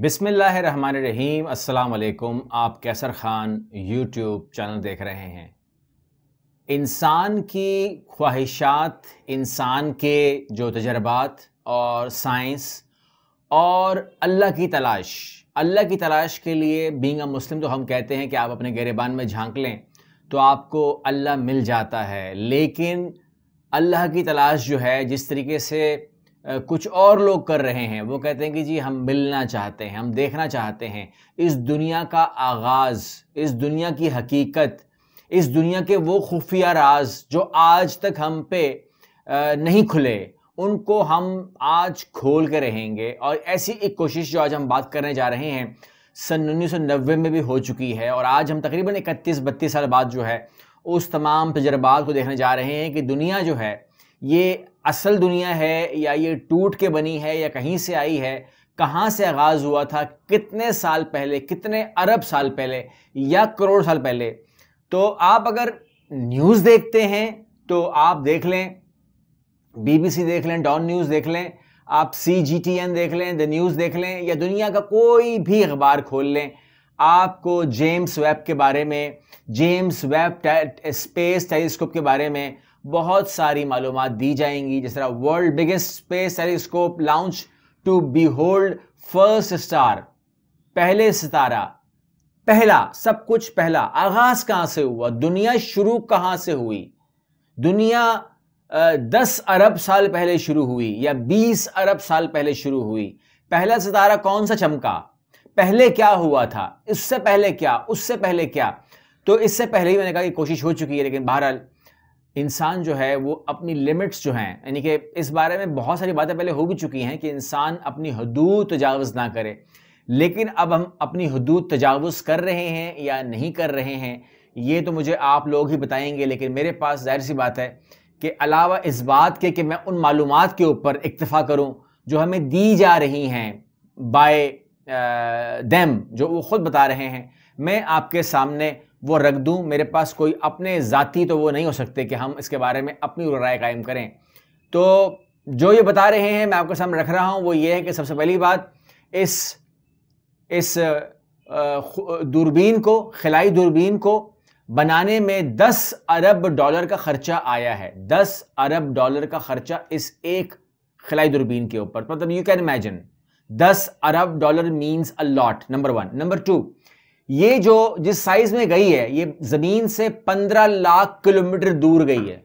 बिसमीम् अलकुम आप कैसर Khan YouTube channel देख रहे हैं इंसान की ख्वाहिशात इंसान के जो तजर्बात और साइंस और अल्लाह की तलाश अल्लाह की तलाश के लिए बींग अ मुस्लिम तो हम कहते हैं कि आप अपने गरेबान में झांक लें तो आपको अल्लाह मिल जाता है लेकिन अल्लाह की तलाश जो है जिस तरीके से कुछ और लोग कर रहे हैं वो कहते हैं कि जी हम मिलना चाहते हैं हम देखना चाहते हैं इस दुनिया का आगाज़ इस दुनिया की हकीकत इस दुनिया के वो खुफिया राज जो आज तक हम पे नहीं खुले उनको हम आज खोल के रहेंगे और ऐसी एक कोशिश जो आज हम बात करने जा रहे हैं सन उन्नीस में भी हो चुकी है और आज हम तकरीबन इकतीस बत्तीस साल बाद जो है उस तमाम तजर्बात को देखने जा रहे हैं कि दुनिया जो है ये असल दुनिया है या ये टूट के बनी है या कहीं से आई है कहाँ से आगाज़ हुआ था कितने साल पहले कितने अरब साल पहले या करोड़ साल पहले तो आप अगर न्यूज़ देखते हैं तो आप देख लें बीबीसी देख लें डॉन न्यूज़ देख लें आप सी जी टी एन देख लें द न्यूज़ देख लें या दुनिया का कोई भी अखबार खोल लें आपको जेम्स वेब के बारे में जेम्स वेब स्पेस टेलीस्कोप के बारे में बहुत सारी मालूम दी जाएंगी जिस तरह world biggest space telescope launch to be hold first star पहले सितारा पहला सब कुछ पहला आगाज कहां से हुआ दुनिया शुरू कहां से हुई दुनिया दस अरब साल पहले शुरू हुई या बीस अरब साल पहले शुरू हुई पहला सितारा कौन सा चमका पहले क्या हुआ था इससे पहले क्या उससे पहले क्या तो इससे पहले ही मैंने कहा कि कोशिश हो चुकी है लेकिन बहरहाल इंसान जो है वो अपनी लिमिट्स जो हैं यानी कि इस बारे में बहुत सारी बातें पहले हो भी चुकी हैं कि इंसान अपनी हदूद तजावज़ ना करे लेकिन अब हम अपनी हदूद तजावज़ कर रहे हैं या नहीं कर रहे हैं ये तो मुझे आप लोग ही बताएंगे लेकिन मेरे पास जाहिर सी बात है कि अलावा इस बात के कि मैं उन मालूम के ऊपर इक्तफा करूँ जो हमें दी जा रही हैं बाय देम जो वो ख़ुद बता रहे हैं मैं आपके सामने वो रख दूँ मेरे पास कोई अपने ज़ाती तो वो नहीं हो सकते कि हम इसके बारे में अपनी राय कायम करें तो जो ये बता रहे हैं मैं आपके सामने रख रहा हूँ वो ये है कि सबसे पहली बात इस इस दूरबीन को खिलाई दूरबीन को बनाने में 10 अरब डॉलर का खर्चा आया है 10 अरब डॉलर का खर्चा इस एक खिलाई दूरबीन के ऊपर मतलब यू कैन इमेजिन 10 अरब dollar means a lot number one number two ये जो जिस साइज में गई है ये जमीन से पंद्रह लाख किलोमीटर दूर गई है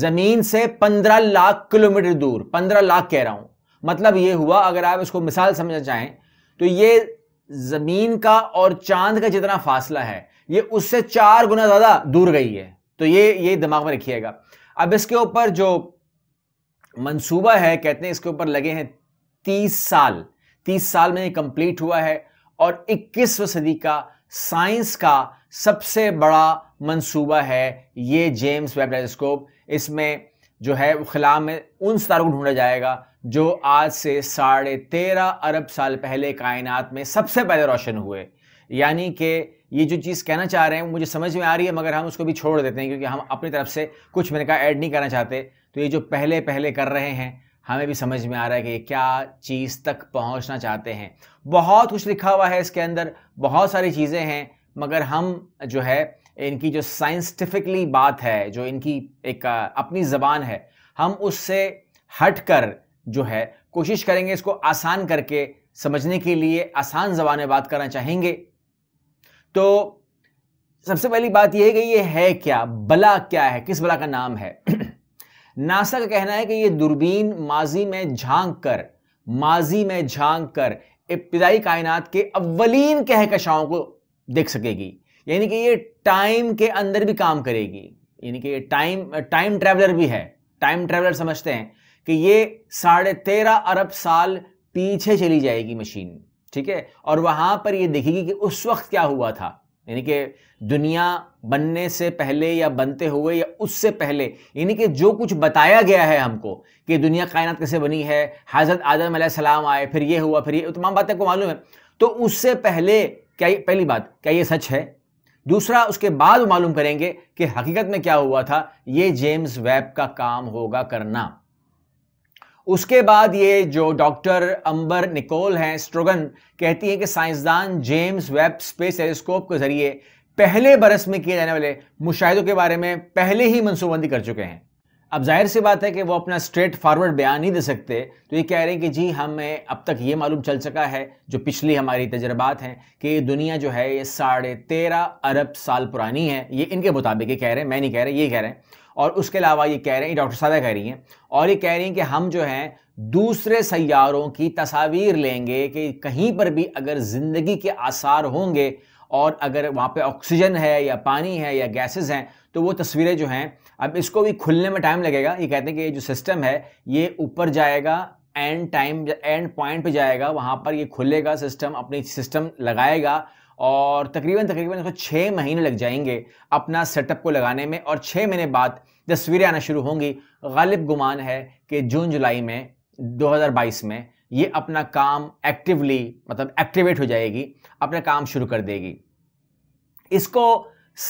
जमीन से पंद्रह लाख किलोमीटर दूर पंद्रह लाख कह रहा हूं मतलब ये हुआ अगर आप इसको मिसाल समझना चाहें तो ये जमीन का और चांद का जितना फासला है ये उससे चार गुना ज्यादा दूर गई है तो ये ये दिमाग में रखिएगा अब इसके ऊपर जो मंसूबा है कहते हैं इसके ऊपर लगे हैं तीस साल तीस साल में ये कंप्लीट हुआ है और 21वीं सदी का साइंस का सबसे बड़ा मंसूबा है ये जेम्स वेब टेलीस्कोप इसमें जो है वो खिला में उन सितारों को ढूंढा जाएगा जो आज से साढ़े तेरह अरब साल पहले कायनात में सबसे पहले रोशन हुए यानी कि ये जो चीज़ कहना चाह रहे हैं मुझे समझ में आ रही है मगर हम उसको भी छोड़ देते हैं क्योंकि हम अपनी तरफ से कुछ मैंने कहा ऐड नहीं करना चाहते तो ये जो पहले पहले कर रहे हैं हमें भी समझ में आ रहा है कि क्या चीज़ तक पहुंचना चाहते हैं बहुत कुछ लिखा हुआ है इसके अंदर बहुत सारी चीज़ें हैं मगर हम जो है इनकी जो साइंटिफिकली बात है जो इनकी एक अपनी ज़बान है हम उससे हट कर जो है कोशिश करेंगे इसको आसान करके समझने के लिए आसान जबान में बात करना चाहेंगे तो सबसे पहली बात यह है कि ये है क्या बला क्या है किस बला का नाम है नासा का कहना है कि ये दूरबीन माजी में झांक कर माजी में झांक कर इब्तदाई कायनात के अव्वलीन कहकशाओं को देख सकेगी यानी कि ये टाइम के अंदर भी काम करेगी यानी कि ये टाइम टाइम ट्रैवलर भी है टाइम ट्रैवलर समझते हैं कि ये साढ़े तेरह अरब साल पीछे चली जाएगी मशीन ठीक है और वहां पर ये देखेगी कि उस वक्त क्या हुआ था यानी कि दुनिया बनने से पहले या बनते हुए या उससे पहले यानी कि जो कुछ बताया गया है हमको कि दुनिया कायनात कैसे बनी है हज़रत आदम सलाम आए फिर ये हुआ फिर ये तमाम बातें को मालूम है तो उससे पहले क्या ये पहली बात क्या ये सच है दूसरा उसके बाद मालूम करेंगे कि हकीकत में क्या हुआ था ये जेम्स वेब का काम होगा करना उसके बाद ये जो डॉक्टर अंबर निकोल हैं स्ट्रोगन कहती हैं कि साइंसदान जेम्स वेब स्पेस टेलीस्कोप के ज़रिए पहले बरस में किए जाने वाले मुशाहिदों के बारे में पहले ही मनसूबंदी कर चुके हैं अब जाहिर सी बात है कि वो अपना स्ट्रेट फॉरवर्ड बयान नहीं दे सकते तो ये कह रहे हैं कि जी हमें अब तक ये मालूम चल चुका है जो पिछली हमारी तजर्बात हैं कि दुनिया जो है ये साढ़े तेरह अरब साल पुरानी है ये इनके मुताबिक ये कह रहे हैं मैं नहीं कह रहे ये कह रहे हैं और उसके अलावा ये कह रहे हैं डॉक्टर सादा कह रही हैं और ये कह रही हैं कि हम जो हैं दूसरे सैारों की तस्वीर लेंगे कि कहीं पर भी अगर ज़िंदगी के आसार होंगे और अगर वहाँ पे ऑक्सीजन है या पानी है या गैसेस हैं तो वो तस्वीरें जो हैं अब इसको भी खुलने में टाइम लगेगा ये कहते हैं कि ये जो सिस्टम है ये ऊपर जाएगा एंड टाइम एंड पॉइंट पे जाएगा वहाँ पर ये खुलेगा सिस्टम अपनी सिस्टम लगाएगा और तकरीबन तकरीबन इसको छः महीने लग जाएंगे अपना सेटअप को लगाने में और छः महीने बाद तस्वीरें आना शुरू होंगी गालिब गुमान है कि जून जुलाई में 2022 में ये अपना काम एक्टिवली मतलब एक्टिवेट हो जाएगी अपना काम शुरू कर देगी इसको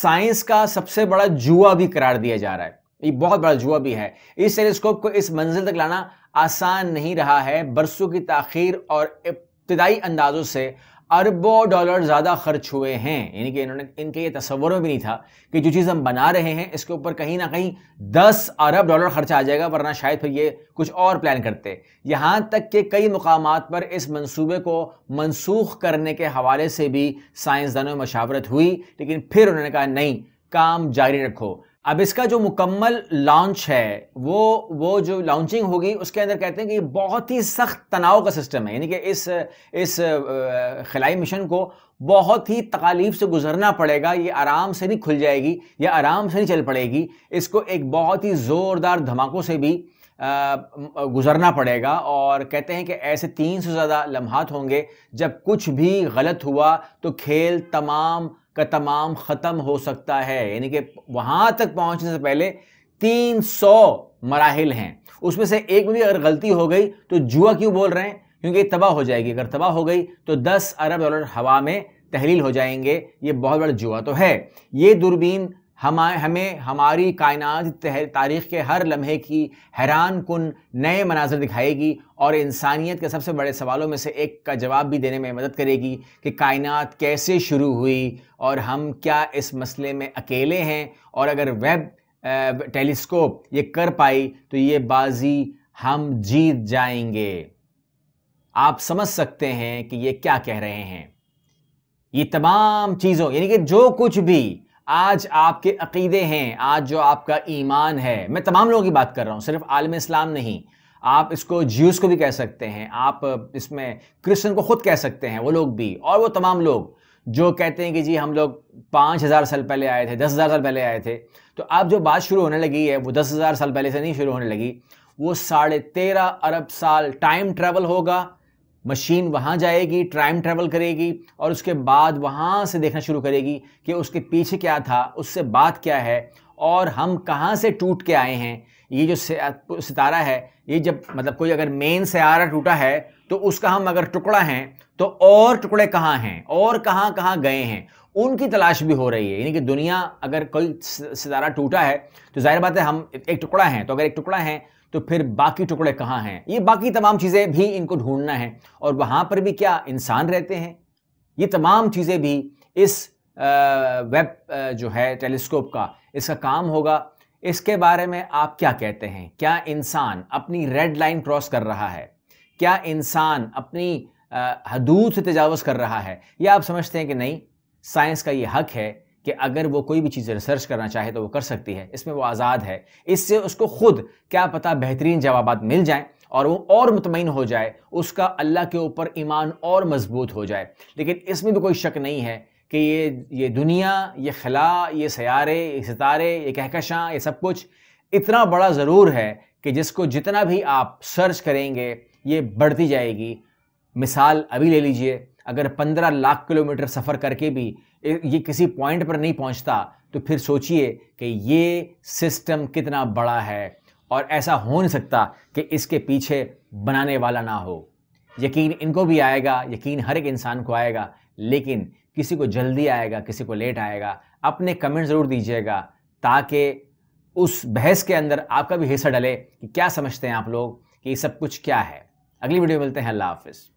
साइंस का सबसे बड़ा जुआ भी करार दिया जा रहा है ये बहुत बड़ा जुआ भी है इस टेलीस्कोप को इस मंजिल तक लाना आसान नहीं रहा है बरसों की ताखीर और इब्तदाई अंदाजों से अरबों डॉलर ज़्यादा खर्च हुए हैं यानी कि इन्होंने इनके ये तस्वरों भी नहीं था कि जो चीज़ हम बना रहे हैं इसके ऊपर कहीं ना कहीं 10 अरब डॉलर खर्च आ जाएगा वरना शायद फिर ये कुछ और प्लान करते यहाँ तक कि कई मकाम पर इस मंसूबे को मनसूख करने के हवाले से भी साइंसदानों में मशावरत हुई लेकिन फिर उन्होंने कहा नहीं काम जारी रखो अब इसका जो मुकम्मल लॉन्च है वो वो जो लॉन्चिंग होगी उसके अंदर कहते हैं कि बहुत ही सख्त तनाव का सिस्टम है यानी कि इस इस खलाई मिशन को बहुत ही तकालीफ से गुजरना पड़ेगा ये आराम से नहीं खुल जाएगी या आराम से नहीं चल पड़ेगी इसको एक बहुत ही ज़ोरदार धमाकों से भी गुजरना पड़ेगा और कहते हैं कि ऐसे तीन से ज़्यादा लम्हात होंगे जब कुछ भी गलत हुआ तो खेल तमाम का तमाम ख़त्म हो सकता है यानी कि वहाँ तक पहुँचने से पहले 300 मराहल हैं उसमें से एक में भी अगर गलती हो गई तो जुआ क्यों बोल रहे हैं क्योंकि तबाह हो जाएगी अगर तबाह हो गई तो 10 अरब डॉलर हवा में तहलील हो जाएंगे ये बहुत बड़ा जुआ तो है ये दूरबीन हम हमें हमारी कायनात तारीख़ के हर लम्हे की हैरान कन नए मनाजर दिखाएगी और इंसानियत के सबसे बड़े सवालों में से एक का जवाब भी देने में मदद करेगी कि कायनात कैसे शुरू हुई और हम क्या इस मसले में अकेले हैं और अगर वेब टेलीस्कोप ये कर पाई तो ये बाजी हम जीत जाएंगे आप समझ सकते हैं कि ये क्या कह रहे हैं ये तमाम चीज़ों यानी कि जो कुछ भी आज आपके अकीदे हैं आज जो आपका ईमान है मैं तमाम लोगों की बात कर रहा हूँ सिर्फ आलम इस्लाम नहीं आप इसको ज्यूस को भी कह सकते हैं आप इसमें क्रिश्चन को खुद कह सकते हैं वो लोग भी और वो तमाम लोग जो कहते हैं कि जी हम लोग पाँच हज़ार साल पहले आए थे दस हज़ार साल पहले आए थे तो अब जो बात शुरू होने लगी है वो दस हज़ार साल पहले से नहीं शुरू होने लगी वो साढ़े तेरह अरब साल टाइम ट्रेवल होगा मशीन वहाँ जाएगी टाइम ट्रैवल करेगी और उसके बाद वहाँ से देखना शुरू करेगी कि उसके पीछे क्या था उससे बात क्या है और हम कहाँ से टूट के आए हैं ये जो सितारा है ये जब मतलब कोई अगर मेन सारा टूटा है तो उसका हम अगर टुकड़ा हैं तो और टुकड़े कहाँ हैं और कहाँ कहाँ गए हैं उनकी तलाश भी हो रही है यानी कि दुनिया अगर कोई सितारा टूटा है तो जाहिर बात है हम एक टुकड़ा हैं तो अगर एक टुकड़ा है तो फिर बाकी टुकड़े कहाँ हैं ये बाकी तमाम चीज़ें भी इनको ढूंढना है और वहाँ पर भी क्या इंसान रहते हैं ये तमाम चीज़ें भी इस वेब जो है टेलीस्कोप का इसका काम होगा इसके बारे में आप क्या कहते हैं क्या इंसान अपनी रेड लाइन क्रॉस कर रहा है क्या इंसान अपनी हदूद से तजावज़ कर रहा है या आप समझते हैं कि नहीं साइंस का ये हक है कि अगर वो कोई भी चीज़ रिसर्च करना चाहे तो वो कर सकती है इसमें वो आज़ाद है इससे उसको खुद क्या पता बेहतरीन जवाब मिल जाएं और वो और मुतमिन हो जाए उसका अल्लाह के ऊपर ईमान और मजबूत हो जाए लेकिन इसमें भी कोई शक नहीं है कि ये ये दुनिया ये खला ये सयारे ये सितारे ये कहकशां ये सब कुछ इतना बड़ा ज़रूर है कि जिसको जितना भी आप सर्च करेंगे ये बढ़ती जाएगी मिसाल अभी ले लीजिए अगर पंद्रह लाख किलोमीटर सफ़र करके भी ये किसी पॉइंट पर नहीं पहुंचता तो फिर सोचिए कि ये सिस्टम कितना बड़ा है और ऐसा हो नहीं सकता कि इसके पीछे बनाने वाला ना हो यकीन इनको भी आएगा यकीन हर एक इंसान को आएगा लेकिन किसी को जल्दी आएगा किसी को लेट आएगा अपने कमेंट ज़रूर दीजिएगा ताकि उस बहस के अंदर आपका भी हिस्सा डले कि क्या समझते हैं आप लोग कि ये सब कुछ क्या है अगली वीडियो मिलते हैं अल्लाह हाफिज़